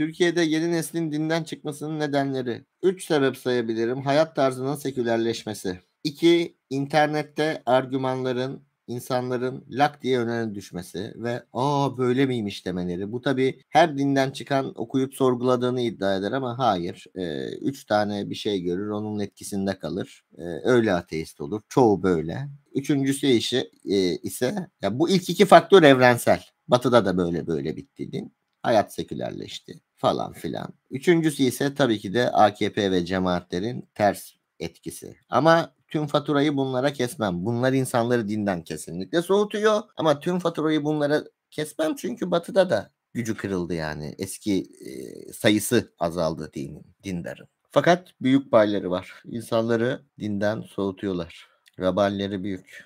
Türkiye'de yeni neslin dinden çıkmasının nedenleri. 3 sebep sayabilirim. Hayat tarzının sekülerleşmesi. 2. internette argümanların insanların lak diye öne düşmesi ve aa böyle miymiş demeleri. Bu tabi her dinden çıkan okuyup sorguladığını iddia eder ama hayır. E, üç tane bir şey görür onun etkisinde kalır. E, öyle ateist olur. Çoğu böyle. Üçüncüsü işi e, ise ya bu ilk iki faktör evrensel. Batı'da da böyle böyle bitti din. Hayat sekülerleşti falan filan. Üçüncüsü ise tabii ki de AKP ve cemaatlerin ters etkisi. Ama tüm faturayı bunlara kesmem. Bunlar insanları dinden kesinlikle soğutuyor ama tüm faturayı bunlara kesmem çünkü batıda da gücü kırıldı yani. Eski e, sayısı azaldı dinin, dindarın. Fakat büyük payları var. İnsanları dinden soğutuyorlar. Raballeri büyük.